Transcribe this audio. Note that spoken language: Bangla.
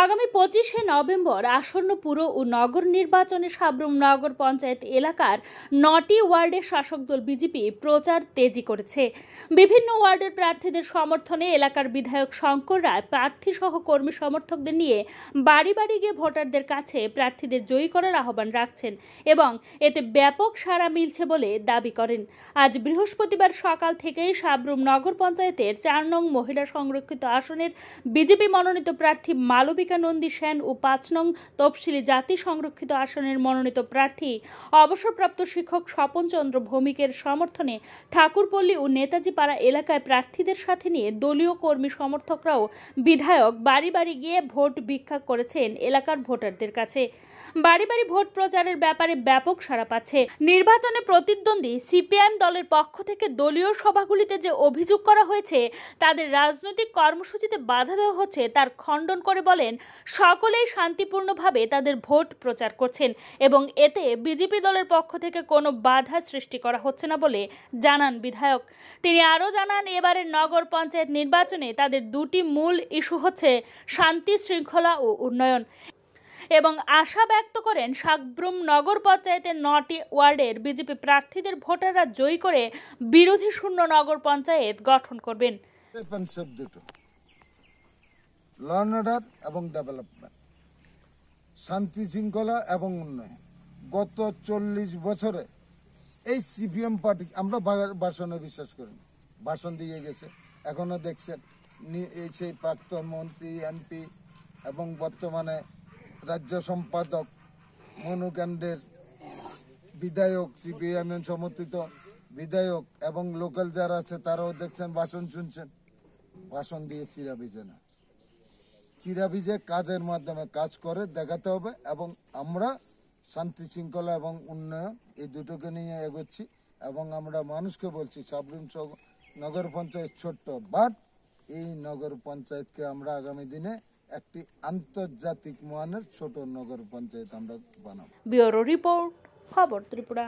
আগামী পঁচিশে নভেম্বর আসন্ন পুর ও নগর নির্বাচনে সাবরুম নগর পঞ্চায়েত এলাকার নটি ওয়ার্ডে শাসক দল বিজেপি প্রচার তেজি করেছে বিভিন্ন ওয়ার্ডের প্রার্থীদের সমর্থনে এলাকার বিধায়ক শঙ্কর রায় প্রার্থী সহ কর্মী সমর্থকদের নিয়ে বাড়ি বাড়ি গিয়ে ভোটারদের কাছে প্রার্থীদের জয়ী করার আহ্বান রাখছেন এবং এতে ব্যাপক সাড়া মিলছে বলে দাবি করেন আজ বৃহস্পতিবার সকাল থেকেই সাবরুম নগর পঞ্চায়েতের চার নং মহিলা সংরক্ষিত আসনের বিজেপি মনোনীত প্রার্থী মালবী মালবিকা নন্দী সেন ও পাঁচ নং তফসিলি জাতি সংরক্ষিত আসনের মনোনীত প্রার্থী অবসরপ্রাপ্ত শিক্ষক স্বপন চন্দ্র ভৌমিকের সমর্থনে ঠাকুরপল্লী ও নেতাজি পাড়া এলাকায় প্রার্থীদের সাথে নিয়ে দলীয় কর্মী সমর্থকরাও বিধায়ক বাড়ি বাড়ি গিয়ে ভোট ভিক্ষা করেছেন এলাকার ভোটারদের কাছে বাড়ি বাড়ি ভোট প্রচারের ব্যাপারে ব্যাপক সাড়া পাচ্ছে নির্বাচনে প্রতিদ্বন্দ্বী সিপিআইএম দলের পক্ষ থেকে দলীয় সভাগুলিতে যে অভিযোগ করা হয়েছে তাদের রাজনৈতিক কর্মসূচিতে বাধা দেওয়া হচ্ছে তার খণ্ডন করে বলেন সকলেই শান্তিপূর্ণভাবে তাদের ভোট প্রচার করছেন এবং এতে বিজেপি দলের পক্ষ থেকে কোনো বাধা সৃষ্টি করা হচ্ছে না বলে জানান বিধায়ক তিনি আরও জানান এবারের নগর পঞ্চায়েত নির্বাচনে তাদের দুটি মূল ইস্যু হচ্ছে শান্তি শৃঙ্খলা ও উন্নয়ন এবং আশা ব্যক্ত করেন শাকব্রুম নগর পঞ্চায়েতের নটি ওয়ার্ডের বিজেপি প্রার্থীদের ভোটাররা জয়ী করে বিরোধী শূন্য নগর পঞ্চায়েত গঠন করবেন এবং ডেভেলপমেন্ট শান্তি শৃঙ্খলা এবং উন্নয়ন গত চল্লিশ বছরে এই সিপিএম পার্টি আমরা বাসনে বিশ্বাস করি বাসন দিয়ে গেছে এখনও দেখছেন সেই প্রাক্তন মন্ত্রী এমপি এবং বর্তমানে রাজ্য সম্পাদক মনুকাণ্ডের বিধায়ক সিপিআইএম সমর্থিত বিধায়ক এবং লোকাল যারা আছে তারাও দেখছেন ভাষণ শুনছেন ভাষণ দিয়ে চিরা ভিজে না চিরা ভিজে কাজের মাধ্যমে কাজ করে দেখাতে হবে এবং আমরা শান্তি শৃঙ্খলা এবং উন্নয়ন এই দুটোকে নিয়ে এগোচ্ছি এবং আমরা মানুষকে বলছি সাবরুম নগর পঞ্চায়েত ছোট্ট বাট এই নগর পঞ্চায়েতকে আমরা আগামী দিনে একটি আন্তর্জাতিক মানের ছোট নগর পঞ্চায়েত আমরা বানাবো ব্যুরো রিপোর্ট খবর ত্রিপুরা